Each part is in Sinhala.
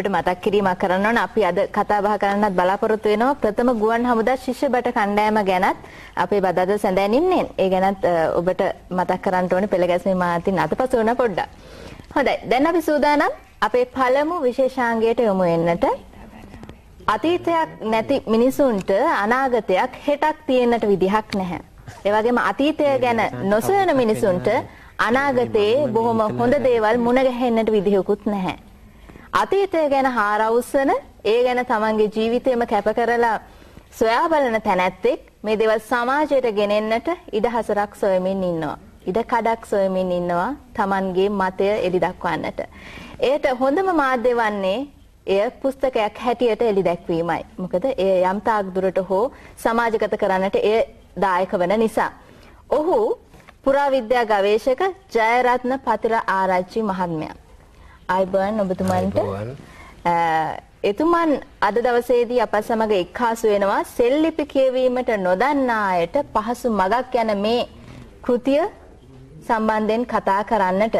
ඔබට මතක් කිරීමක් කරන්න ඕන අපි අද කතා බහ කරන්නත් බලාපොරොත්තු වෙනවා ප්‍රථම ගුවන් හමුදා ශිෂ්‍ය බට කණ්ඩායම ගැනත් අපේ බදද සැඳැනින්නේ ඒ ගැනත් ඔබට මතක් කරන්න ඕනේ පෙළ ගැස්මේ මාතින් අතපසු වෙන පොඩ්ඩක්. හොඳයි දැන් අපි සූදානම් අපේ පළමු විශේෂාංගයට යොමු වෙන්නට අතීතයක් නැති මිනිසුන්ට අනාගතයක් හෙටක් තියෙන්නට විදිහක් නැහැ. ඒවගේම අතීතය ගැන නොසොයන මිනිසුන්ට අනාගතයේ බොහොම හොඳ දේවල් මුණගැහෙන්නට විදිහකුත් නැහැ. අතීතය ගැන හාරවුස්සන ඒ ගැන තමන්ගේ ජීවිතයම කැප කරලා සොයා බලන තැනැත්තෙක් මේ දේවල් සමාජයට ගෙනෙන්නට ඉඩහසරක් සොයමින් ඉන්නවා. ඉඩ කඩක් සොයමින් ඉන්නවා තමන්ගේ මතය එලි දක්වන්නට. එයට හොඳම මාධ්‍ය වන්නේ එය පුස්තකයක් හැටියට එලි දැක්වීමයි. මොකද එය යම්තාක් දුරට හෝ සමාජගත කරන්නට එය දායක වන නිසා. ඔහු පුරාවිද්‍යා ගවේශක ජයරත්න පතිර ආරච්චි මහත්මයක්. අයිබන් ඔබතුමන්ට එතුමන් අද දවසේදී අප සමඟ එක්හාසු වෙනවා සෙල්ලිපි කියවීමට නොදන්නා අයට පහසු මගක් යන මේ කෘතිය සම්බන්ධයෙන් කතා කරන්නට.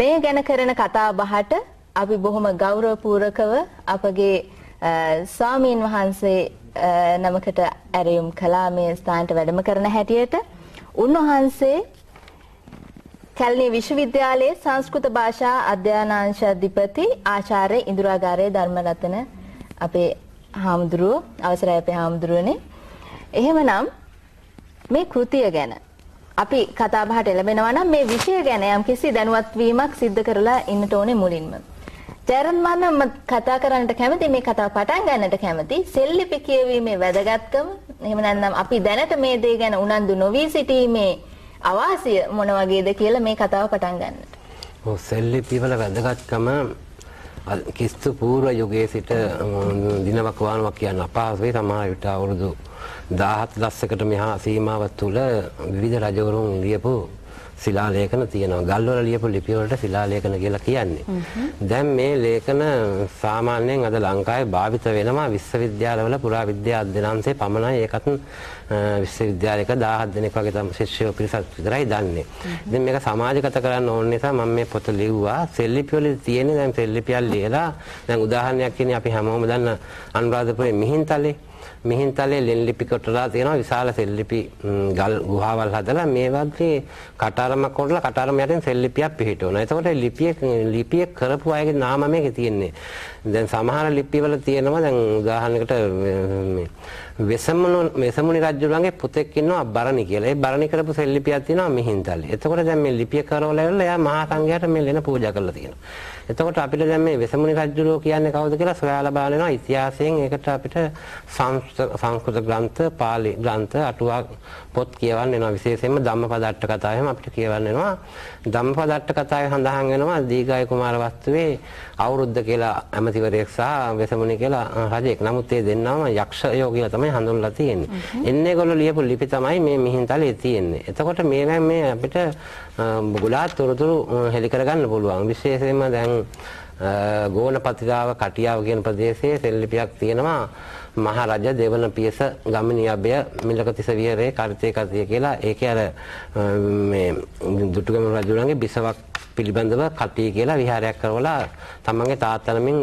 මේ ගැන කරන කතා බහට අපි බොහොම ගෞරවපූරකව අපගේ ස්වාමීන් වහන්සේ නමකට ඇරයුම් කලා මේ ස්ථාන්ට වැඩම කරන හැටියට උන්වහන්සේ කැලණි විශ්වවිද්‍යාලයේ සංස්කෘත භාෂා අධ්‍යනාංශ අධිපති ආචාර්ය ඉන්දිරාගාරේ ධර්මරතන අපේ හාමුදුරුව අවසරයි අපේ හාමුදුරුවනේ. එහෙමනම් මේ කෘතිය ගැන අපි කතා බහට එළඹෙනවා නම් මේ විෂය ගැන යම්කිසි දැනුවත් වීමක් සිද්ධ කරලා ඉන්නට ඕනේ මුලින්ම. ජයරන් මම කතා කරන්නට කැමති මේ කතාව පටන් ගන්නට කැමති සෙල්ලිපි කියවීමේ වැදගත්කම එහෙම නැත්නම් අපි දැනට මේ දේ ගැන උනන්දු නොවී සිටීමේ අවාසිය මොන වගේද කියලා මේ කතාව පටන් ගන්නට. ඔව් සෙල්ලිපිවල වැදගත්කම කිස්තු පූර්ව යුගයේ සිට දිනවකවානුවක් කියන්න අපහසුයි සමහර විට අවුරුදු 17 ලස්සකට මෙහා සීමාව තුළ විවිධ රජවරුන් ලියපු ශිලාලේඛන තියෙනවා. ගල්වල ලියපු ලිපි වලට ශිලාලේඛන කියලා කියන්නේ. දැන් මේ ලේඛන සාමාන්‍යයෙන් අද ලංකාවේ භාවිත වෙනවා විශ්වවිද්‍යාලවල පුරාවිද්‍යා අධ්‍යනාංශයේ පමණයි. ඒකත් විශ්වවිද්‍යාලයක 17 දෙනෙක් වගේ තම ශිෂ්‍යයෝ පිරිසක් විතරයි දන්නේ. ඉතින් මේක සමාජගත කරන්න ඕන නිසා මම මේ පොත ලිව්වා. සෙල්ලිපිවල තියෙන්නේ දැන් සෙල්ලිපියක් ලියලා දැන් උදාහරණයක් කියන්නේ අපි හැමෝම දන්න අනුරාධපුරේ මිහින්තලේ මිහින්තලේ ලෙල්ලිපි කොටලා තියෙනවා විශාල සෙල්ලිපි ගල් ගුහාවල් හදලා මේ වගේ කටාරමක් කොටලා කටාරම යටින් සෙල්ලිපියක් පිහිටවනවා. එතකොට ලිපිය ලිපිය කරපු අයගේ නාම මේකේ තියෙන්නේ. දැන් සමහර ලිපිවල තියෙනවා දැන් උදාහරණයකට මේ වෙසමුණි රජුරුවන්ගේ පුතෙක් ඉන්නවා බරණි කියලා. ඒ බරණි කරපු සෙල්ලිපියක් තියෙනවා මිහින්තලේ. එතකොට දැන් මේ ලිපිය කරවල ඇවිල්ලා එයා මහා සංඝයාට මේ ලෙන පූජා කරලා තියෙනවා. එතකොට අපිට දැන් මේ වෙසමුණි රජුරුව කියන්නේ කවුද කියලා සොයාලා බලනවා ඉතිහාසයෙන් ඒකට අපිට සංස්කෘත ග්‍රන්ථ, පාලි ග්‍රන්ථ, අටුවා පොත් කියවන්න වෙනවා. විශේෂයෙන්ම ධම්මපදට්ට කතාව එහෙම අපිට කියවන්න වෙනවා. ධම්මපදට්ට කතාවේ සඳහන් වෙනවා දීඝාය කුමාර වස්තුවේ අවුරුද්ද කියලා ඇමතිවරයෙක් සහ වෙසමුණි කියලා රජෙක්. නමුත් ඒ දෙන්නම යක්ෂයෝ කියලා තමයි හඳුල්ලා තියෙන්නේ. එන්න ඒගොල්ලෝ ලියපු ලිපි තමයි මේ මිහින්තලේ තියෙන්නේ. එතකොට මේවා මේ අපිට ගොඩාක් තොරතුරු හෙලි කරගන්න පුළුවන්. විශේෂයෙන්ම දැන් ගෝනපතිරාව කටියාව කියන ප්‍රදේශයේ සෙල්ලිපියක් තියෙනවා. මහ රජ දෙවන පියස ගමනියබ්බය මිලකතිස විහරේ කර්තේ කතිය කියලා ඒකේ අර මේ දුටුගැමුණු රජුණන්ගේ බිසවක් පිළිබඳව කටි කියලා විහාරයක් කරවලා තමන්ගේ තාත්තනමින්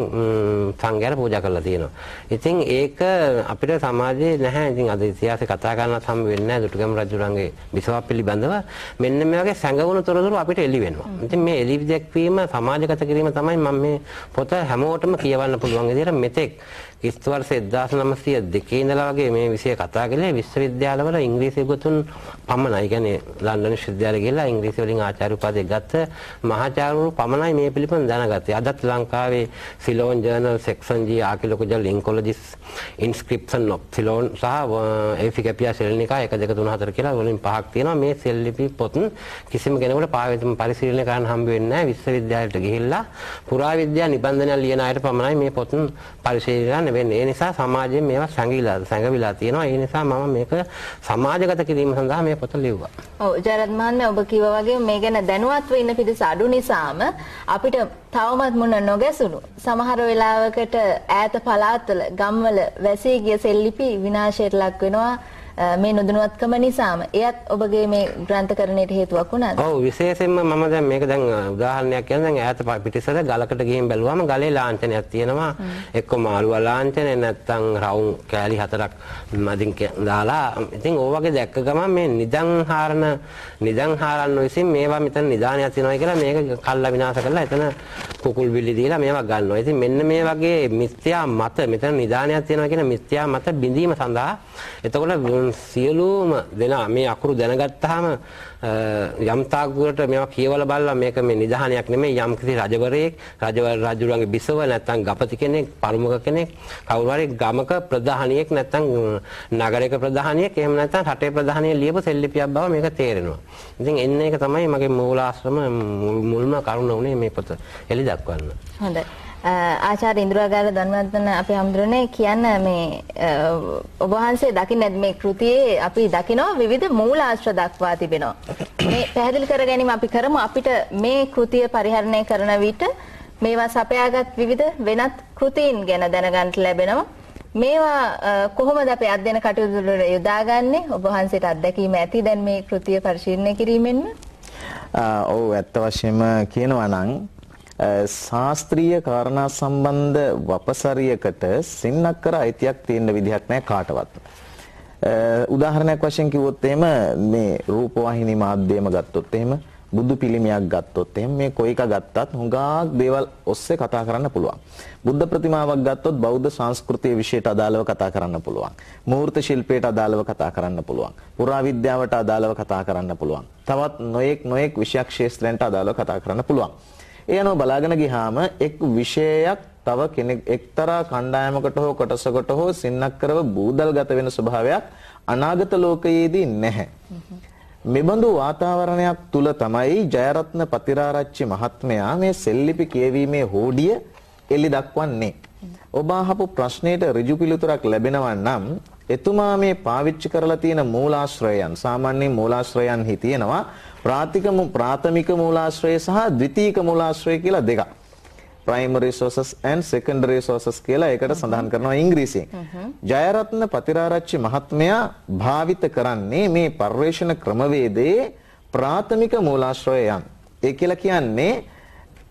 සංඝයාට පූජා කරලා තියෙනවා. ඉතින් ඒක අපිට සමාජයේ නැහැ. ඉතින් අද ඉතිහාසය කතා කරනත් හම් වෙන්නේ නැහැ දුටුගැමුණු රජුරන්ගේ විසවා පිළිබඳව මෙන්න මේ වගේ සැඟවුණු තොරතුරු අපිට එළි වෙනවා. ඉතින් මේ එළි දැක්වීම සමාජගත කිරීම තමයි මම මේ පොත හැමෝටම කියවන්න පුළුවන් විදිහට මෙතෙක් ක්‍රිස්තු වර්ෂ 1902 ඉඳලා වගේ මේ විෂය කතා කළේ විශ්වවිද්‍යාලවල ඉංග්‍රීසි ගුතුන් පමණයි. කියන්නේ ලන්ඩන් විශ්වවිද්‍යාලය ගිහිල්ලා ඉංග්‍රීසි වලින් ආචාර්ය උපාධිය ගත්ත මහාචාර්යවරු පමණයි මේ පිළිබඳව දැනගත්තේ. අදත් ලංකාවේ සිලෝන් ජර්නල් සෙක්ෂන් ජී ආකිලොකජ ලින්කොලොජිස් ඉන්ස්ක්‍රිප්ෂන් ඔෆ් සිලෝන් සහ ඒෆිකැපියා සෙල්නිකා 1 2 3 4 කියලා වලින් පහක් තියෙනවා. මේ සෙල් ලිපි පොත් කිසිම කෙනෙකුට පාවිච්චි පරිශීලනය කරන්න හම්බ වෙන්නේ නැහැ. විශ්වවිද්‍යාලයට ගිහිල්ලා පුරාවිද්‍යා නිබන්ධනය ලියන අයට පමණයි මේ පොත් පරිශීලනය වෙන්නේ. ඒ නිසා සමාජයෙන් මේවා සැඟවිලා සැඟවිලා තියෙනවා. ඒ නිසා මම මේක සමාජගත කිරීම සඳහා මේ පොත ලිව්වා. ඔව් ජරත් මහත්මයා ඔබ කිව්වා වගේ මේ ගැන දැනුවත්ව ඉන්න පිරිස අඩු නිසාම අපිට තවමත් මුණ නොගැසුණු සමහර වෙලාවකට ඈත පළාත්වල ගම්වල වැසී ගිය සෙල්ලිපි විනාශයට ලක් වෙනවා මේ නොදනුවත්කම නිසාම එයත් ඔබගේ මේ ග්‍රන්ථකරණයට හේතුවක් වුණාද? ඔව් විශේෂයෙන්ම මම දැන් මේක දැන් උදාහරණයක් කියන දැන් ඈත පිටිසර ගලකට ගිහින් බැලුවාම ගලේ ලාංඡනයක් තියෙනවා. එක්ක මාළුව ලාංඡනය නැත්නම් රවුම් කෑලි හතරක් මදින් දාලා ඉතින් ඕ වගේ දැක්ක ගමන් මේ නිදන් හරන නිදන් හරන්න විසින් මේවා මෙතන නිදානයක් තියෙනවා කියලා මේක කල්ලා විනාශ කරලා එතන කුකුල් බිලි දීලා මේවා ගන්නවා. ඉතින් මෙන්න මේ වගේ මිත්‍යා මත මෙතන නිදානයක් තියෙනවා කියන මිත්‍යා මත බිඳීම සඳහා එතකොට ඔවුන් සියලූම දෙනා මේ අකුරු දැනගත්තාම යම්තාගුවට මෙ කියවල බල්ලා මේක මේ නිධානයක් නෙමේ යම්කිසි රජවරයෙක් රජවර රජුරන්ගේ බිසව නැත්තම් ගපති කෙනෙක් පරමුක කෙනෙක් කවුරුහරි ගමක ප්‍රධානියෙක් නැත්තම් නගරයක ප්‍රධානියෙක් එහෙම නැත්තම් රටේ ප්‍රධානිය ලියපු සෙල්ලිපියක් බව මේක තේරෙනවා. ඉතින් එන්න එක තමයි මගේ මූලාශ්‍රම මුල්ම කරුණ උනේ මේ පොත එලි දක්වන්න. හොඳයි. ආචාර්ය ඉන්ද්‍රාගාර ධනවර්ධන අපි හඳුරන්නේ කියන්න මේ ඔබ වහන්සේ දකින්නද මේ කෘතියේ අපි දකිනවා විවිධ මූලාශ්‍ර දක්වා තිබෙනවා. මේ පැහැදිලි කර ගැනීම අපි කරමු අපිට මේ කෘතිය පරිහරණය කරන විට මේවා සපයාගත් විවිධ වෙනත් කෘතීන් ගැන දැනගන්න ලැබෙනවා. මේවා කොහොමද අපි අධ්‍යයන කටයුතු වල යොදාගන්නේ? ඔබ වහන්සේට අත්දැකීම ඇති දැන් මේ කෘතිය පරිශීලනය කිරීමෙන්ම? ඔව් ඇත්ත වශයෙන්ම කියනවා නම් ශාස්ත්‍රීය කාරණා සම්බන්ධ වපසරියකට සින්නක්කර අයිතියක් තියෙන විදිහක් නැහැ කාටවත්. උදාහරණයක් වශයෙන් කිව්වොත් එහෙම මේ රූපවාහිනී මාධ්‍යම ගත්තොත් එහෙම බුදු පිළිමයක් ගත්තොත් එහෙනම් මේ කොයික ගත්තත් හුඟක් දේවල් ඔස්සේ කතා කරන්න පුළුවන්. බුද්ධ ප්‍රතිමාවක් ගත්තොත් බෞද්ධ සංස්කෘතිය විශේෂයට අදාළව කතා කරන්න පුළුවන්. මූර්ත ශිල්පයට අදාළව කතා කරන්න පුළුවන්. පුරාවිද්‍යාවට අදාළව කතා කරන්න පුළුවන්. තවත් නොයෙක් නොයෙක් විෂය ක්ෂේත්‍රයන්ට අදාළව කතා කරන්න පුළුවන්. ඒ අනුව බලාගෙන ගියාම එක් විශේෂයක් තව කෙනෙක් එක්තරා කණ්ඩායමකට හෝ කොටසකට හෝ සින්නක්කරව බූදල්ගත වෙන ස්වභාවයක් අනාගත ලෝකයේදී නැහැ. මෙබඳු වාතාවරණයක් තුල තමයි ජයරත්න පතිරාරච්චි මහත්මයා මේ සෙල්ලිපි කියවීමේ හෝඩිය එලි දක්වන්නේ. ඔබ අහපු ප්‍රශ්නයට ඍජු පිළිතුරක් ලැබෙනවා නම් එතුමා මේ පාවිච්චි කරලා තියෙන මූලාශ්‍රයයන් සාමාන්‍යයෙන් මූලාශ්‍රයන් හිතියනවා ප්‍රාතික ප්‍රාථමික මූලාශ්‍රය සහ ද්විතීක මූලාශ්‍රය කියලා දෙකක්. primary sources and secondary sources කියලා ඒකට සඳහන් කරනවා ඉංග්‍රීසියෙන්. ජයරත්න පතිරාරච්චි මහත්මයා භාවිත කරන්නේ මේ පර්යේෂණ ක්‍රමවේදයේ ප්‍රාථමික මූලාශ්‍රයයන්. ඒ කියලා කියන්නේ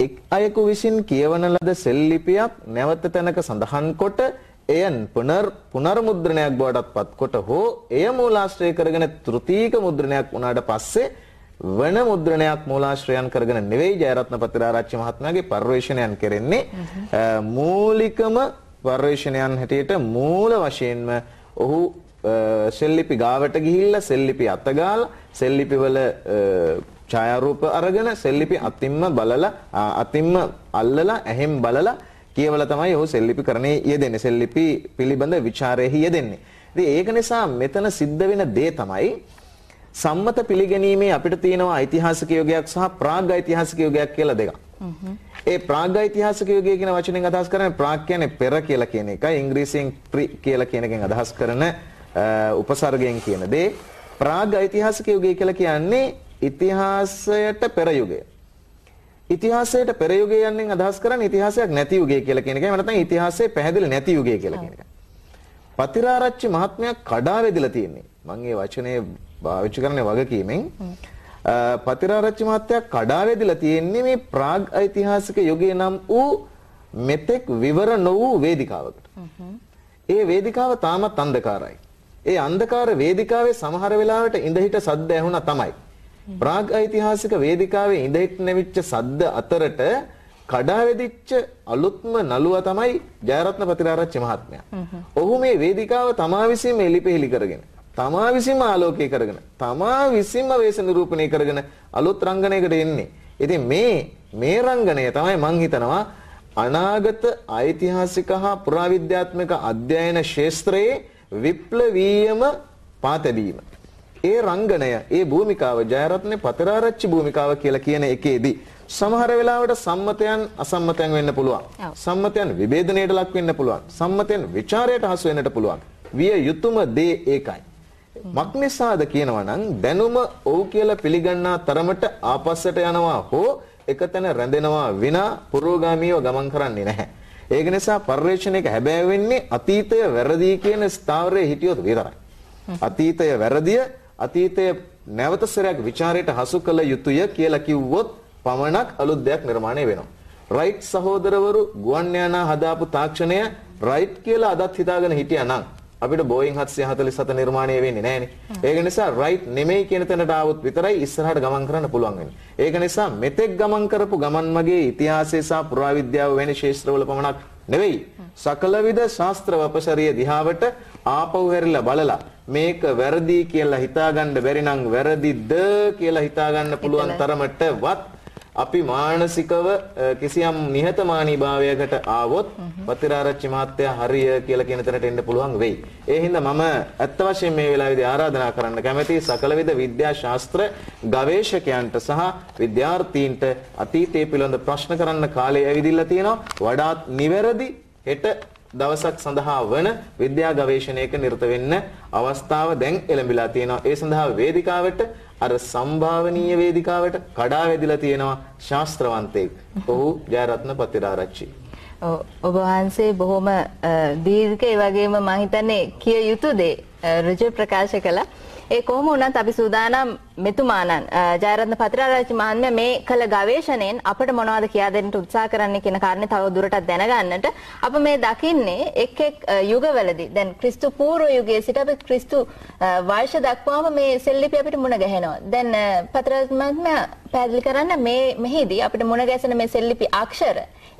එක් අයෙකු විසින් කියවන ලද සෙල්ලිපියක් නැවත තැනක සඳහන් කොට එය පුනර් පුනර්මුද්‍රණයක් බවටත් පත්කොට හෝ එය මූලාශ්‍රය කරගෙන තෘතීක මුද්‍රණයක් වුණාට පස්සේ වන මුද්‍රණයක් මූලාශ්‍රයන් කරගෙන නෙවෙයි ජයරත්න පතිරාරච්චි මහත්මයාගේ පර්යේෂණයන් කරන්නේ මූලිකම පර්යේෂණයන් හැටියට මූල වශයෙන්ම ඔහු සෙල්ලිපි ගාවට ගිහිල්ලා සෙල්ලිපි අතගාලා සෙල්ලිපිවල ඡායාරූප අරගෙන සෙල්ලිපි අතින්ම බලලා අතින්ම අල්ලලා ඇහෙන් බලලා කියවලා තමයි ඔහු සෙල්ලිපි කරණේ යෙදෙන්නේ. සෙල්ලිපි පිළිබඳ ਵਿਚාරයෙහි යෙදෙන්නේ. ඉතින් ඒක නිසා මෙතන සිද්ධ වෙන දේ තමයි සම්මත පිළිගැනීමේ අපිට තියෙනවා ඓතිහාසික යුගයක් සහ ප්‍රාග් ඓතිහාසික යුගයක් කියලා දෙකක්. ඒ ප්‍රාග් ඓතිහාසික යුගය කියන වචනෙන් අදහස් කරන්නේ ප්‍රාග් කියන්නේ පෙර කියලා කියන එකයි ඉංග්‍රීසියෙන් ප්‍රි කියලා කියන එකෙන් අදහස් කරන උපසර්ගයෙන් කියන දේ ප්‍රාග් ඓතිහාසික යුගය කියලා කියන්නේ ඉතිහාසයට පෙර යුගය. ඉතිහාසයට පෙර යුගය යන්නෙන් අදහස් කරන්නේ ඉතිහාසයක් නැති යුගය කියලා කියන එකයි. නැත්නම් ඉතිහාසයේ පැහැදිලි නැති යුගය කියලා කියන එකයි. පතිරාරච්චි මහත්මයා කඩා වැදිලා තියෙන්නේ. මම මේ වචනේ භාවිතා කරන්නේ වගකීමෙන්. පතිරාරච්චි මහත්තයා කඩා වැදිලා තියෙන්නේ මේ ප්‍රාග් ඓතිහාසික යුගයේ නම් වූ මෙතෙක් විවර නො වූ වේදිකාවකට. ඒ වේදිකාව තාමත් අන්ධකාරයි. ඒ අන්ධකාර වේදිකාවේ සමහර වෙලාවට ඉඳ හිට සද්ද ඇහුණා තමයි. ප්‍රාග් ඓතිහාසික වේදිකාවේ ඉඳෙක් නැවිච්ච සද්ද අතරට කඩා වැදිච්ච අලුත්ම නළුවා තමයි ජයරත්න ප්‍රතිරාරච්චි මහත්මයා. ඔහු මේ වේදිකාව තමා විසින්ම එලිපෙහෙලි කරගෙන තමා විසින්ම ආලෝකය කරගෙන තමා විසින්ම වේශ නිරූපණය කරගෙන අලුත් රංගනයකට එන්නේ. ඉතින් මේ මේ රංගනය තමයි මං හිතනවා අනාගත ඓතිහාසික හා පුරාවිද්‍යාත්මක අධ්‍යයන ක්ෂේත්‍රයේ විප්ලවීයම පාතැදීම. ඒ රංගනය, ඒ භූමිකාව ජයරත්න පතරාරච්චි භූමිකාව කියලා කියන එකේදී සමහර වෙලාවට සම්මතයන් අසම්මතයන් වෙන්න පුළුවන්. සම්මතයන් විභේදනයට ලක් වෙන්න පුළුවන්. සම්මතයන් ਵਿਚාරයට හසු වෙන්නට පුළුවන්. විය යුතුයම දේ ඒකයි. මක්නිසාද කියනවා නම් දැනුම ඔව් කියලා පිළිගන්නා තරමට ආපස්සට යනවා හෝ එකතැන රැඳෙනවා විනා පුරෝගාමීව ගමන් කරන්නේ නැහැ. ඒක නිසා පරිශ්‍රණයක හැබෑ වෙන්නේ අතීතය වැරදි කියන ස්ථාවරයේ හිටියොත් විතරයි. අතීතය වැරදිය අතීතය නැවත සරයක් ਵਿਚාරයට හසු කළ යුතුය කියලා කිව්වොත් පමණක් අලුත් දෙයක් නිර්මාණය වෙනවා. රයිට් සහෝදරවරු ගුවන් යානා හදාපු තාක්ෂණය රයිට් කියලා අදත් හිතාගෙන හිටියානම් අපිට බෝයින් 747 නිර්මාණය වෙන්නේ නැහනේ. ඒක නිසා රයිට් නෙමෙයි කියන තැනට ආවොත් විතරයි ඉස්සරහට ගමන් කරන්න පුළුවන් වෙන්නේ. ඒක නිසා මෙතෙක් ගමන් කරපු ගමන් මගේ ඉතිහාසය සහ පුරාවිද්‍යාව වැනි ශාස්ත්‍රවල පමණක් නෙවෙයි. සකලවිද ශාස්ත්‍ර වපසරිය දිහාවට ආපහු හැරිලා බලලා මේක වැරදි කියලා හිතාගන්න බැරි නම් වැරදිද කියලා හිතාගන්න පුළුවන් තරමටවත් අපි මානසිකව කිසියම් නිහතමානීභාවයකට ආවොත් වතිරාරච්චි මහත්තයා හරිය කියලා කියන තැනට එන්න පුළුවන් වෙයි. ඒ හින්දා මම ඇත්ත වශයෙන් මේ වෙලාවේදී ආරාධනා කරන්න කැමැති සකලවිද විද්‍යා ශාස්ත්‍ර ගවේෂකයන්ට සහ විද්‍යාර්ථීන්ට අතීතයේ පිළිබඳ ප්‍රශ්න කරන්න කාලය ඇවිදිලා තියෙනවා. වඩාත් නිවැරදි හෙට දවසක් සඳහා වන විද්‍යා ගවේෂණයක නිරත වෙන්න අවස්ථාව දැන් එළඹිලා තියෙනවා. ඒ සඳහා වේදිකාවට අර සම්භාවනීය වේදිකාවට කඩා වැදිලා තියෙනවා ශාස්ත්‍රවන්තයෙක්. ඔහු ජයරත්න පතිරාරච්චි. ඔබ වහන්සේ බොහොම දීර්ඝ ඒ වගේම මම හිතන්නේ කිය යුතු දේ රජ ප්‍රකාශ කළා. ඒ කොහොම වුණත් අපි සූදානම් මෙතුමාණන් ජයරත්න පතිරාරාච්චි මහත්මයා මේ කළ ගවේෂණයෙන් අපට මොනවද කියා දෙන්න උත්සාහ කරන්නේ කියන කාරණේ තව දුරටත් දැනගන්නට අප මේ දකින්නේ එක් එක් යුගවලදී දැන් ක්‍රිස්තු පූර්ව යුගයේ සිට අපි ක්‍රිස්තු වර්ෂ දක්වාම මේ සෙල්ලිපි අපිට මුණ ගැහෙනවා. දැන් පතිරාරාච්චි මහත්මයා පැහැදිලි කරන්න මේ මෙහිදී අපිට මුණ ගැසෙන මේ සෙල්ලිපි අක්ෂර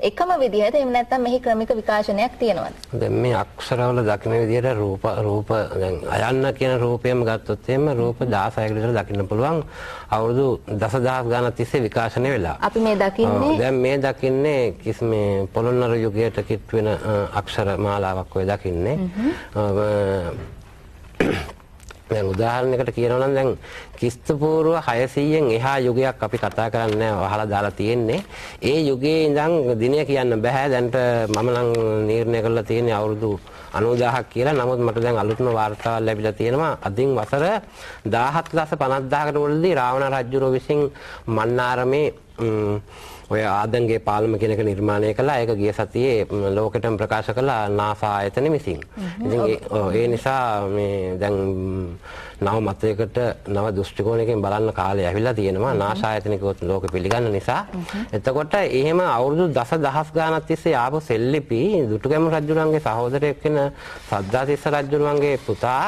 එකම විදිහට එහෙම නැත්නම් මෙහි ක්‍රමික විකාශනයක් තියෙනවද? දැන් මේ අක්ෂරවල දකින්න විදිහට රූප රූප දැන් අයන්න කියන රූපයම ගත්තොත් එහෙම රූප 16කට විතර දකින්න පුළුවන් අවුරුදු දසදහස් ගානක් තිස්සේ විකාශනය වෙලා. අපි මේ දකින්නේ දැන් මේ දකින්නේ කිස් මේ පොළොන්නරු යුගයට කිට් වෙන අක්ෂර මාලාවක් ඔය දකින්නේ. දැන් උදාහරණයකට කියනවා නම් දැන් ක්‍රිස්තු පූර්ව 600න් එහා යුගයක් අපි කතා කරන්නේ අහලා දාලා තියෙන්නේ. ඒ යුගයේ ඉඳන් දිනය කියන්න බෑ. දැන්ට මම නම් නිර්ණය කරලා තියෙන්නේ අවුරුදු 1000 90000ක් කියලා. නමුත් මට දැන් අලුත්ම වාර්තාවක් ලැබිලා තියෙනවා. අදින් වසර 17 ලස 50000කට මුලදී රාවණ රජුරෝ විසින් මන්නාරමේ ඔය ආදන්ගේ පාලම කෙනක නිර්මාණය කලා ඒක ගිය සතියේ ලෝකටම ප්‍රකාශ කලා නාසා ආයතන විසින්. ඒ නිසා දැන් නව මතයකට නව දෘෂ්ටිකෝණයකින් බලන්න කාලය ඇවිල්ලා තියෙනවා නාශායතනකොත් ලෝක පිළිගන්න නිසා. එතකොට එහෙම අවුරුදු දස දහස් ගානක් තිස්සේ ආපු සෙල්ලිපි දුටුගැමුණු රජුණන්ගේ සහෝදරයෙක් වෙන සද්ධාතිස්ස රජුණන්ගේ පුතා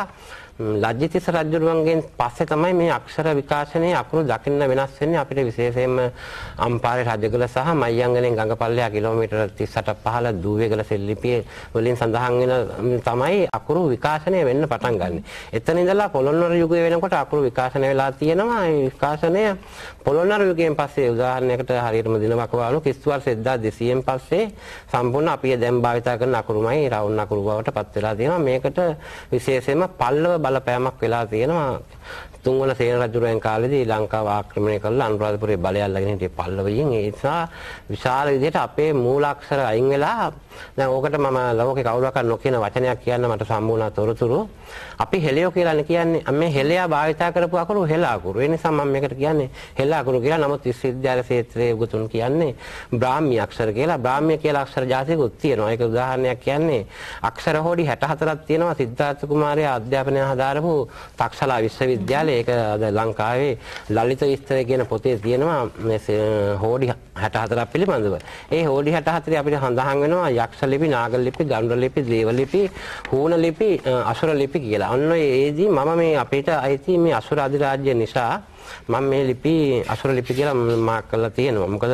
ලජ්ජිතිස්ස රජුරුවන්ගෙන් පස්සේ තමයි මේ අක්ෂර විකාශනයේ අකුරු දකින්න වෙනස් වෙන්නේ අපිට විශේෂයෙන්ම අම්පාරේ රජගල සහ මයංගලෙන් ගඟපල්ලෙහා කිලෝමීටර 38ක් පහළ දූවේගල සෙල්ලිපියේ වලින් සඳහන් වෙන තමයි අකුරු විකාශනය වෙන්න පටන් ගන්න. එතන ඉඳලා පොළොන්නරු යුගය වෙනකොට අකුරු විකාශනය වෙලා තියෙනවා. ඒ විකාශනය පොළොන්නරු යුගයෙන් පස්සේ උදාහරණයකට හරියටම දිනමක වාලු කිස්තු වර්ෂ 1200න් පස්සේ සම්පූර්ණ අපි දැන් භාවිතා කරන අකුරුමයි රවුම් අකුරු බවට පත් වෙලා තියෙනවා. මේකට විශේෂයෙන්ම පල්ලව කාලා පෑමක් වෙලා තියෙනවා තුන්වන සේන රජුරයන් කාලෙදී ලංකාව ආක්‍රමණය කරලා අනුරාධපුරේ බලය අල්ලගෙන හිටියේ පල්ලවයින් ඒ නිසා විශාල විදිහට අපේ මූලාක්ෂර අයින් වෙලා දැන් ඕකට මම ලෝකේ කවුරක්වත් නොකියන වචනයක් කියන්න මට සම්මුණා තොරතුරු අපි හෙලියෝ කියලානේ කියන්නේ මේ හෙලයා භාවිතා කරපු අකුරු හෙලා අකුරු ඒ නිසා මම මේකට කියන්නේ හෙලා අකුරු කියලා නමුත් විශ්වවිද්‍යාල ක්ෂේත්‍රයේ උගතුන් කියන්නේ බ්‍රාහ්මී අක්ෂර කියලා බ්‍රාහ්මී කියලා අක්ෂර જાතියකුත් තියෙනවා ඒක උදාහරණයක් කියන්නේ අක්ෂර හොඩි 64ක් තියෙනවා සිද්ධාර්ථ කුමාරයා අධ්‍යාපනය හදාරපු තක්ෂලා විශ්වවිද්‍යාලය කළේ ඒක අද ලංකාවේ ලලිත විස්තරය කියන පොතේ තියෙනවා හෝඩි හැට හතරක් පිළිබඳව. ඒ හෝඩි හැට හතරේ අපිට සඳහන් වෙනවා යක්ෂ ලිපි, නාග ලිපි, ගන්ධ ලිපි, දේව ලිපි, හූන ලිපි, අසුර ලිපි කියලා. අන්න ඒදී මම මේ අපිට අයිති මේ අසුර අධිරාජ්‍ය නිසා මම මේ ලිපි අසුර ලිපි කියලා මාක් කරලා තියෙනවා. මොකද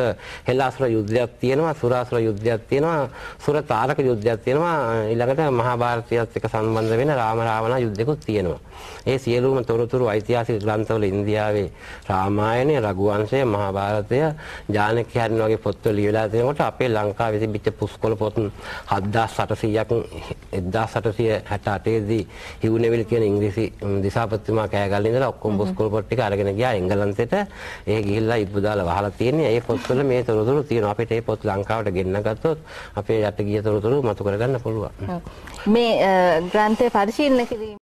හෙළ අසුර යුද්ධයක් තියෙනවා, සුරාසුර යුද්ධයක් තියෙනවා, සුර තාරක යුද්ධයක් තියෙනවා, ඊළඟට මහා භාරතයත් එක්ක සම්බන්ධ වෙන රාම රාවණ යුද්ධකුත් තියෙනවා. ඒ සියලුම තොරතුරු ඓතිහාසික ග්‍රන්ථවල ඉන්දියාවේ රාමායනය, රඝුවංශය, මහා භාරතය, ජානකී හරින වගේ පොත්වල ලියලා තියෙනකොට අපේ ලංකාවේ තිබිච්ච පුස්කොළ පොත් 7800ක් 1868 දී හිවුනෙවිල් කියන ඉංග්‍රීසි දිසාපතිතුමා කෑගල්ලා ඉඳලා ඔක්කොම පුස්කොළ පොත් ටික අරගෙන ගියා එංගලන්තෙට. ඒ ගිහිල්ලා ඉබ්බුදාලා වහලා තියෙන්නේ. ඒ පොත්වල මේ තොරතුරු තියෙනවා. අපිට මේ පොත් ලංකාවට ගෙන්න ගත්තොත් අපේ යට ගිය තොරතුරු මතු කරගන්න පුළුවන්. මේ ග්‍රන්ථය පරිශීලනය කිරීම